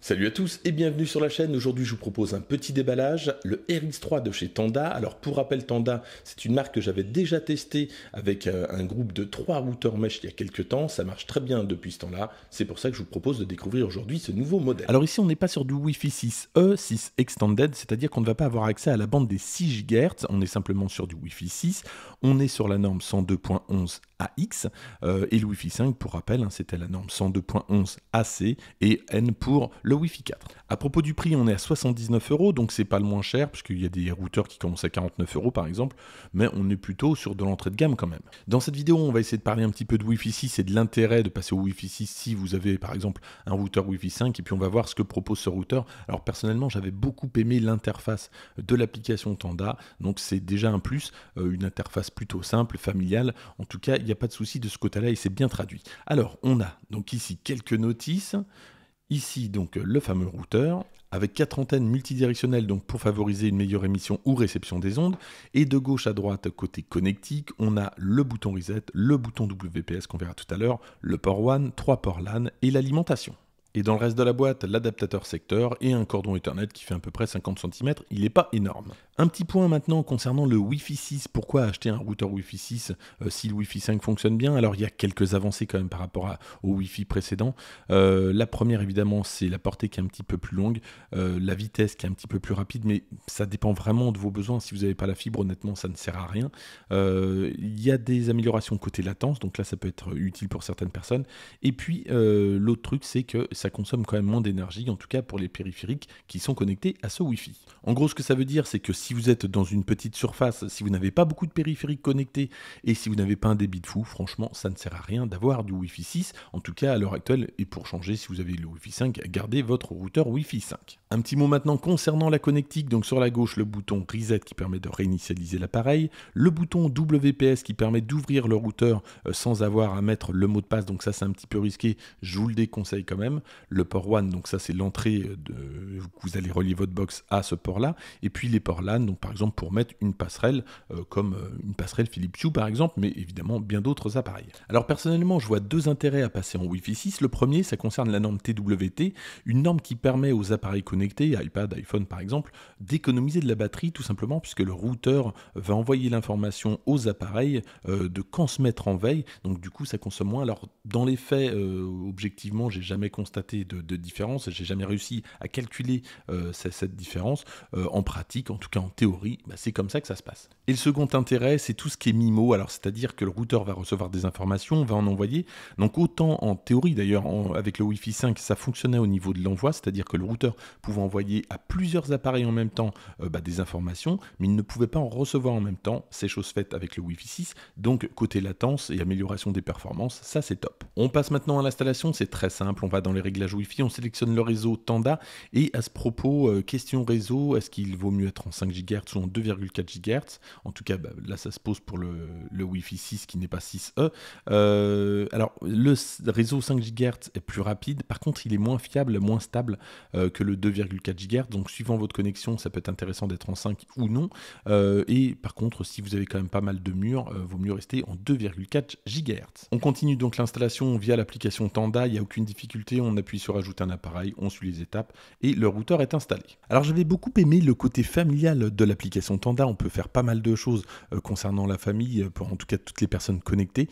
Salut à tous et bienvenue sur la chaîne. Aujourd'hui, je vous propose un petit déballage, le RX3 de chez Tanda. Alors, pour rappel, Tanda, c'est une marque que j'avais déjà testée avec euh, un groupe de 3 routeurs mesh il y a quelques temps. Ça marche très bien depuis ce temps-là. C'est pour ça que je vous propose de découvrir aujourd'hui ce nouveau modèle. Alors, ici, on n'est pas sur du Wi-Fi 6E, 6 e Extended, c'est-à-dire qu'on ne va pas avoir accès à la bande des 6 GHz. On est simplement sur du Wi-Fi 6. On est sur la norme 102.11 AX euh, et le Wi-Fi 5, pour rappel, hein, c'était la norme 102.11 AC et N pour le le Wi-Fi 4. À propos du prix, on est à 79 euros, donc c'est pas le moins cher, puisqu'il y a des routeurs qui commencent à 49 euros par exemple, mais on est plutôt sur de l'entrée de gamme quand même. Dans cette vidéo, on va essayer de parler un petit peu de Wi-Fi 6 et de l'intérêt de passer au Wi-Fi 6 si vous avez par exemple un routeur Wi-Fi 5, et puis on va voir ce que propose ce routeur. Alors personnellement, j'avais beaucoup aimé l'interface de l'application Tanda, donc c'est déjà un plus, euh, une interface plutôt simple, familiale. En tout cas, il n'y a pas de souci de ce côté-là et c'est bien traduit. Alors, on a donc ici quelques notices. Ici, donc, le fameux routeur, avec quatre antennes multidirectionnelles donc pour favoriser une meilleure émission ou réception des ondes. Et de gauche à droite, côté connectique, on a le bouton reset, le bouton WPS qu'on verra tout à l'heure, le port WAN, trois ports LAN et l'alimentation. Et dans le reste de la boîte, l'adaptateur secteur et un cordon Ethernet qui fait à peu près 50 cm, il n'est pas énorme. Un petit point maintenant concernant le Wi-Fi 6, pourquoi acheter un routeur Wi-Fi 6 euh, si le Wi-Fi 5 fonctionne bien Alors il y a quelques avancées quand même par rapport au Wi-Fi précédent. Euh, la première évidemment c'est la portée qui est un petit peu plus longue, euh, la vitesse qui est un petit peu plus rapide, mais ça dépend vraiment de vos besoins. Si vous n'avez pas la fibre honnêtement ça ne sert à rien. Il y a des améliorations côté latence, donc là ça peut être utile pour certaines personnes. Et puis l'autre truc c'est que ça consomme quand même moins d'énergie, en tout cas pour les périphériques qui sont connectés à ce Wi-Fi. En gros, ce que ça veut dire, c'est que si vous êtes dans une petite surface, si vous n'avez pas beaucoup de périphériques connectés et si vous n'avez pas un débit de fou, franchement, ça ne sert à rien d'avoir du Wi-Fi 6, en tout cas à l'heure actuelle. Et pour changer, si vous avez le Wi-Fi 5, gardez votre routeur Wi-Fi 5. Un petit mot maintenant concernant la connectique, donc sur la gauche le bouton Reset qui permet de réinitialiser l'appareil, le bouton WPS qui permet d'ouvrir le routeur euh, sans avoir à mettre le mot de passe, donc ça c'est un petit peu risqué, je vous le déconseille quand même, le port WAN, donc ça c'est l'entrée euh, de... vous allez relier votre box à ce port-là, et puis les ports LAN, donc par exemple pour mettre une passerelle euh, comme une passerelle Philips Hue par exemple, mais évidemment bien d'autres appareils. Alors personnellement je vois deux intérêts à passer en Wi-Fi 6, le premier ça concerne la norme TWT, une norme qui permet aux appareils connectés iPad, iPhone par exemple, d'économiser de la batterie tout simplement puisque le routeur va envoyer l'information aux appareils euh, de quand se mettre en veille, donc du coup ça consomme moins. Alors dans les faits, euh, objectivement, j'ai jamais constaté de, différence, j'ai jamais réussi à calculer euh, cette différence. en pratique, en tout cas en théorie, bah, c'est comme ça que ça se passe. Et le second intérêt, c'est tout ce qui est MIMO, alors c'est-à-dire que le routeur va recevoir des informations, va en envoyer. Donc autant en théorie d'ailleurs, avec le Wi-Fi 5, ça fonctionnait au niveau de l'envoi, c'est-à-dire que le routeur envoyer à plusieurs appareils en même temps euh, bah, des informations, mais il ne pouvait pas en recevoir en même temps. C'est chose faite avec le Wi-Fi 6, donc côté latence et amélioration des performances, ça c'est top. On passe maintenant à l'installation, c'est très simple, on va dans les réglages Wi-Fi, on sélectionne le réseau Tanda, et à ce propos, euh, question réseau, est-ce qu'il vaut mieux être en 5 GHz ou en 2,4 GHz En tout cas, bah, là ça se pose pour le, le Wi-Fi 6 qui n'est pas 6E. Euh, alors, le réseau 5 GHz est plus rapide, par contre il est moins fiable, moins stable que le 2,4 GHz. Donc, suivant votre connexion, ça peut être intéressant d'être en 5 ou non. Euh, et par contre, si vous avez quand même pas mal de murs, euh, vaut mieux rester en 2,4 GHz. On continue donc l'installation via l'application Tanda. Il n'y a aucune difficulté. On appuie sur Ajouter un appareil, on suit les étapes et le routeur est installé. Alors, j'avais beaucoup aimé le côté familial de l'application Tanda. On peut faire pas mal de choses euh, concernant la famille, pour en tout cas toutes les personnes connectées.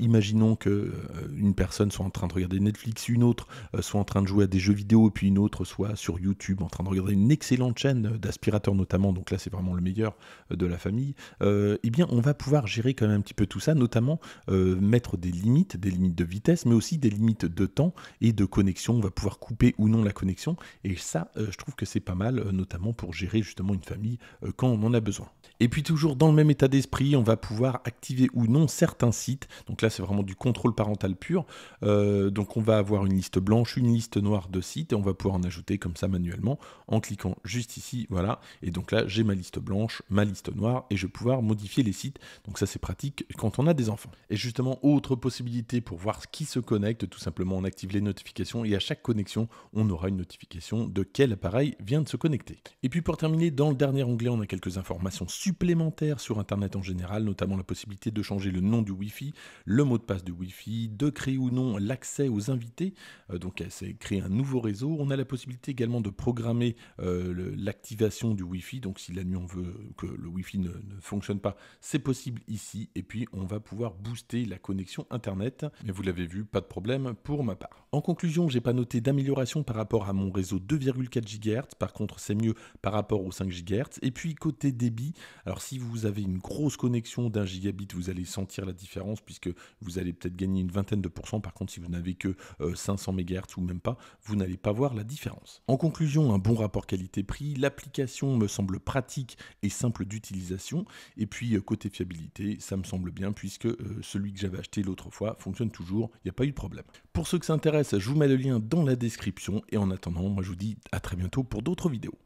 imaginons que une personne soit en train de regarder Netflix, une autre soit en train de jouer à des jeux vidéo, et puis une autre soit sur YouTube YouTube, en train de regarder une excellente chaîne d'aspirateurs notamment, donc là c'est vraiment le meilleur euh, de la famille, et euh, eh bien on va pouvoir gérer quand même un petit peu tout ça, notamment euh, mettre des limites, des limites de vitesse, mais aussi des limites de temps et de connexion. On va pouvoir couper ou non la connexion, et ça je trouve que c'est pas mal, notamment pour gérer justement une famille quand on en a besoin. Et puis toujours dans le même état d'esprit, on va pouvoir activer ou non certains sites. Donc là, c'est vraiment du contrôle parental pur. donc on va avoir une liste blanche, une liste noire de sites, et on va pouvoir en ajouter comme ça manuellement en cliquant juste ici, voilà. Et donc là, j'ai ma liste blanche, ma liste noire, et je vais pouvoir modifier les sites. Donc ça, c'est pratique quand on a des enfants. Et justement, autre possibilité pour voir qui se connecte, tout simplement, on active les notifications, et à chaque connexion, on aura une notification de quel appareil vient de se connecter. Et puis pour terminer, dans le dernier onglet, on a quelques informations supplémentaires sur Internet en général, notamment la possibilité de changer le nom du wifi le mot de passe du wifi de créer ou non l'accès aux invités, euh, donc c'est créer un nouveau réseau. On a la possibilité également de de programmer euh, l'activation du Wi-Fi. Donc si la nuit on veut que le Wi-Fi ne fonctionne pas, c'est possible ici. Et puis on va pouvoir booster la connexion Internet. Mais vous l'avez vu, pas de problème pour ma part. En conclusion, j'ai pas noté d'amélioration par rapport à mon réseau 2,4 GHz. Par contre, c'est mieux par rapport aux 5 GHz. Et puis côté débit, alors si vous avez une grosse connexion d'un gigabit, vous allez sentir la différence puisque vous allez peut-être gagner une vingtaine de pourcents. Par contre, si vous n'avez que 500 euh, MHz ou même pas, vous n'allez pas voir la différence. En conclusion, un bon rapport qualité-prix. L'application me semble pratique et simple d'utilisation. Et puis euh, côté fiabilité, ça me semble bien puisque euh, celui que j'avais acheté l'autre fois fonctionne toujours. Il n'y a pas eu de problème. Pour ceux que ça intéresse, je vous mets le lien dans la description. Et en attendant, moi je vous dis à très bientôt pour d'autres vidéos.